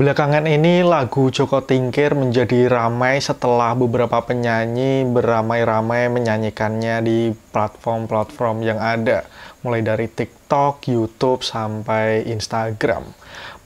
Belakangan ini lagu Joko Tingkir menjadi ramai setelah beberapa penyanyi beramai-ramai menyanyikannya di platform-platform yang ada, mulai dari TikTok, YouTube, sampai Instagram.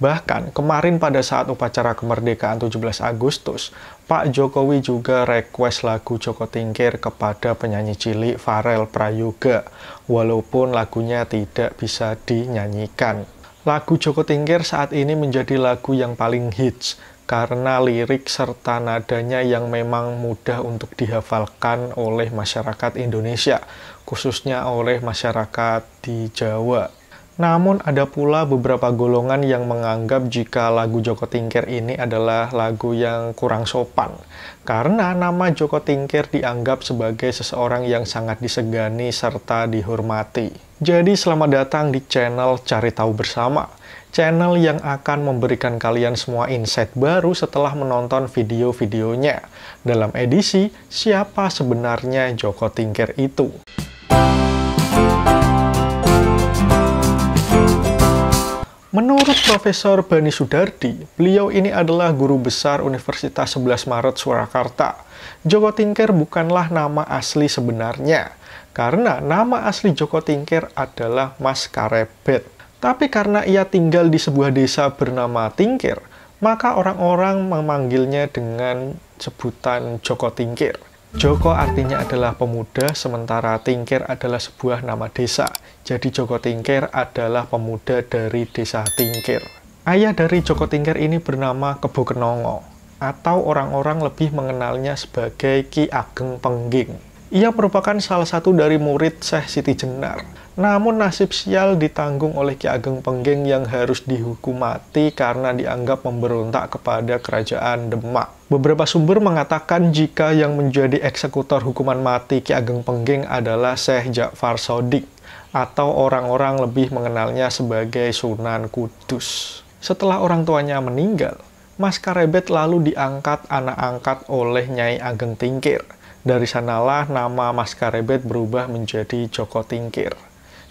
Bahkan kemarin pada saat upacara kemerdekaan 17 Agustus, Pak Jokowi juga request lagu Joko Tingkir kepada penyanyi cilik Farel Prayoga, walaupun lagunya tidak bisa dinyanyikan. Lagu Joko Tingkir saat ini menjadi lagu yang paling hits karena lirik serta nadanya yang memang mudah untuk dihafalkan oleh masyarakat Indonesia, khususnya oleh masyarakat di Jawa. Namun ada pula beberapa golongan yang menganggap jika lagu Joko Tingkir ini adalah lagu yang kurang sopan. Karena nama Joko Tingkir dianggap sebagai seseorang yang sangat disegani serta dihormati. Jadi selamat datang di channel Cari Tahu Bersama. Channel yang akan memberikan kalian semua insight baru setelah menonton video-videonya. Dalam edisi, siapa sebenarnya Joko Tingkir itu? Menurut Profesor Bani Sudardi, beliau ini adalah guru besar Universitas 11 Maret Surakarta. Joko Tingkir bukanlah nama asli sebenarnya, karena nama asli Joko Tingkir adalah Mas Karebet. Tapi karena ia tinggal di sebuah desa bernama Tingkir, maka orang-orang memanggilnya dengan sebutan Joko Tingkir. Joko artinya adalah pemuda, sementara Tingkir adalah sebuah nama desa. Jadi Joko Tingkir adalah pemuda dari desa Tingkir. Ayah dari Joko Tingkir ini bernama Kebo Kenongo, atau orang-orang lebih mengenalnya sebagai Ki Ageng Pengging. Ia merupakan salah satu dari murid Syekh Siti Jenar. Namun nasib sial ditanggung oleh Ki Ageng Penggeng yang harus dihukum mati karena dianggap memberontak kepada kerajaan Demak. Beberapa sumber mengatakan jika yang menjadi eksekutor hukuman mati Ki Ageng Penggeng adalah Syekh Ja'far Sodik atau orang-orang lebih mengenalnya sebagai Sunan Kudus. Setelah orang tuanya meninggal, Mas Karebet lalu diangkat anak angkat oleh Nyai Ageng Tingkir. Dari sanalah nama Mas Karebet berubah menjadi Joko Tingkir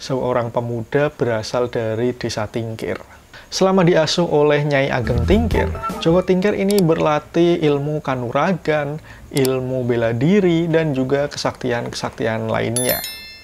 seorang pemuda berasal dari desa Tingkir. Selama diasuh oleh Nyai Ageng Tingkir, Joko Tingkir ini berlatih ilmu kanuragan, ilmu bela diri, dan juga kesaktian-kesaktian lainnya.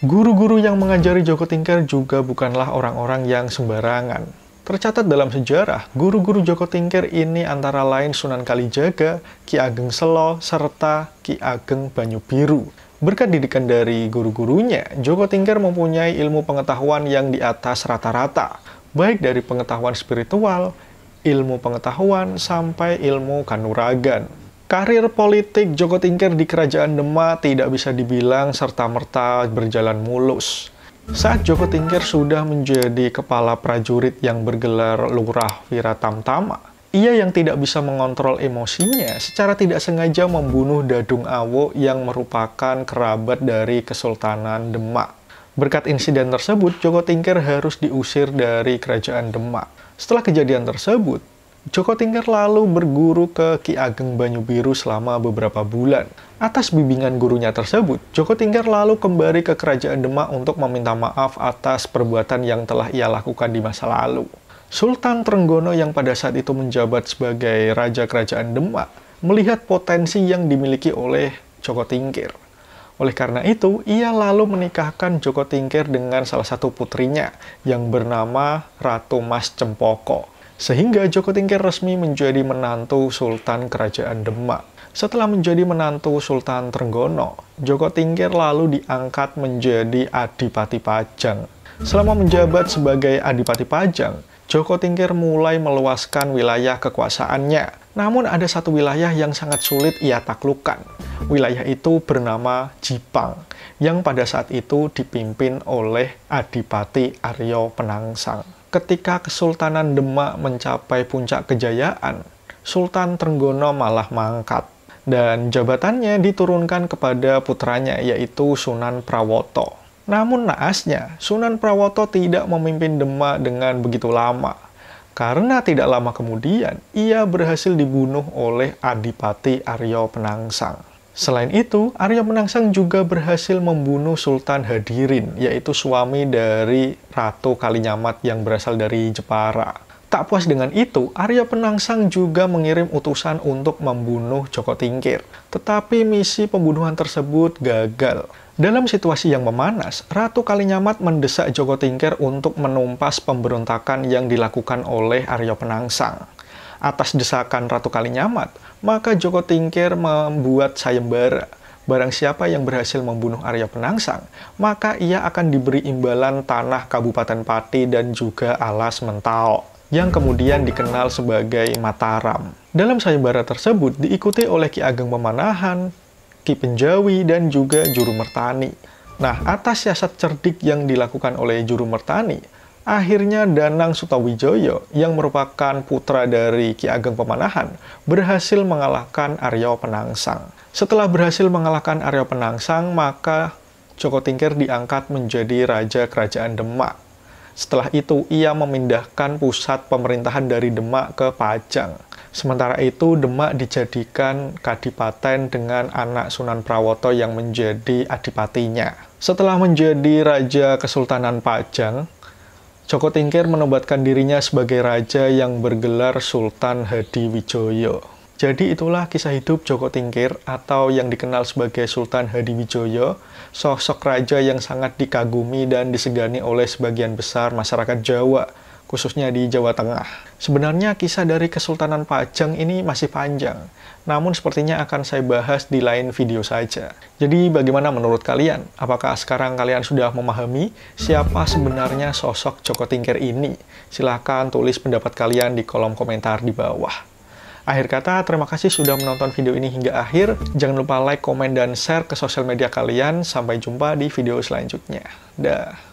Guru-guru yang mengajari Joko Tingkir juga bukanlah orang-orang yang sembarangan. Tercatat dalam sejarah, guru-guru Joko Tingkir ini antara lain Sunan Kalijaga, Ki Ageng Selo, serta Ki Ageng Banyu Biru. Berkat didikan dari guru-gurunya, Joko Tingkir mempunyai ilmu pengetahuan yang di atas rata-rata, baik dari pengetahuan spiritual, ilmu pengetahuan, sampai ilmu kanuragan. Karir politik Joko Tingkir di Kerajaan Demak tidak bisa dibilang serta-merta berjalan mulus. Saat Joko Tingkir sudah menjadi kepala prajurit yang bergelar Lurah Wiratamtama, ia yang tidak bisa mengontrol emosinya secara tidak sengaja membunuh Dadung Awo yang merupakan kerabat dari Kesultanan Demak. Berkat insiden tersebut, Joko Tingkir harus diusir dari Kerajaan Demak. Setelah kejadian tersebut, Joko Tingkir lalu berguru ke Ki Ageng Banyu Biru selama beberapa bulan. Atas bimbingan gurunya tersebut, Joko Tingkir lalu kembali ke Kerajaan Demak untuk meminta maaf atas perbuatan yang telah ia lakukan di masa lalu. Sultan Trenggono yang pada saat itu menjabat sebagai Raja Kerajaan Demak melihat potensi yang dimiliki oleh Joko Tingkir. Oleh karena itu, ia lalu menikahkan Joko Tingkir dengan salah satu putrinya yang bernama Ratu Mas Cempoko. Sehingga Joko Tingkir resmi menjadi menantu Sultan Kerajaan Demak. Setelah menjadi menantu Sultan Trenggono, Joko Tingkir lalu diangkat menjadi Adipati Pajang. Selama menjabat sebagai Adipati Pajang, Joko Tingkir mulai meluaskan wilayah kekuasaannya. Namun ada satu wilayah yang sangat sulit ia taklukkan. Wilayah itu bernama Jipang, yang pada saat itu dipimpin oleh Adipati Aryo Penangsang. Ketika Kesultanan Demak mencapai puncak kejayaan, Sultan Trenggono malah mangkat dan jabatannya diturunkan kepada putranya yaitu Sunan Prawoto. Namun naasnya, Sunan Prawoto tidak memimpin Demak dengan begitu lama. Karena tidak lama kemudian, ia berhasil dibunuh oleh Adipati Aryo Penangsang. Selain itu, Aryo Penangsang juga berhasil membunuh Sultan Hadirin, yaitu suami dari Ratu Kalinyamat yang berasal dari Jepara. Tak puas dengan itu, Arya Penangsang juga mengirim utusan untuk membunuh Joko Tingkir. Tetapi misi pembunuhan tersebut gagal. Dalam situasi yang memanas, Ratu Kalinyamat mendesak Joko Tingkir untuk menumpas pemberontakan yang dilakukan oleh Arya Penangsang. Atas desakan Ratu Kalinyamat, maka Joko Tingkir membuat sayembara. Barang siapa yang berhasil membunuh Arya Penangsang, maka ia akan diberi imbalan tanah Kabupaten Pati dan juga alas mentau yang kemudian dikenal sebagai Mataram. Dalam sayembara tersebut diikuti oleh Ki Ageng Pemanahan, Ki Penjawi, dan juga Juru Mertani. Nah, atas siasat cerdik yang dilakukan oleh Juru Mertani, akhirnya Danang Sutawijoyo yang merupakan putra dari Ki Ageng Pemanahan berhasil mengalahkan Aryo Penangsang. Setelah berhasil mengalahkan Aryo Penangsang, maka Joko Tingkir diangkat menjadi Raja Kerajaan Demak. Setelah itu, ia memindahkan pusat pemerintahan dari Demak ke Pajang. Sementara itu, Demak dijadikan kadipaten dengan anak Sunan Prawoto yang menjadi adipatinya. Setelah menjadi Raja Kesultanan Pajang, Joko Tingkir menobatkan dirinya sebagai raja yang bergelar Sultan Hadi Wijoyo. Jadi itulah kisah hidup Joko Tingkir atau yang dikenal sebagai Sultan Hadiwijoyo, sosok raja yang sangat dikagumi dan disegani oleh sebagian besar masyarakat Jawa, khususnya di Jawa Tengah. Sebenarnya kisah dari Kesultanan Pajang ini masih panjang, namun sepertinya akan saya bahas di lain video saja. Jadi bagaimana menurut kalian? Apakah sekarang kalian sudah memahami siapa sebenarnya sosok Joko Tingkir ini? Silahkan tulis pendapat kalian di kolom komentar di bawah. Akhir kata, terima kasih sudah menonton video ini hingga akhir. Jangan lupa like, komen, dan share ke sosial media kalian. Sampai jumpa di video selanjutnya. Dah.